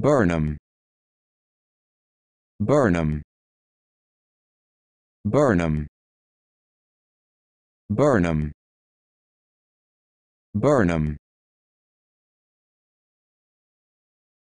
Burnham Burnham Burnham Burnham Burnham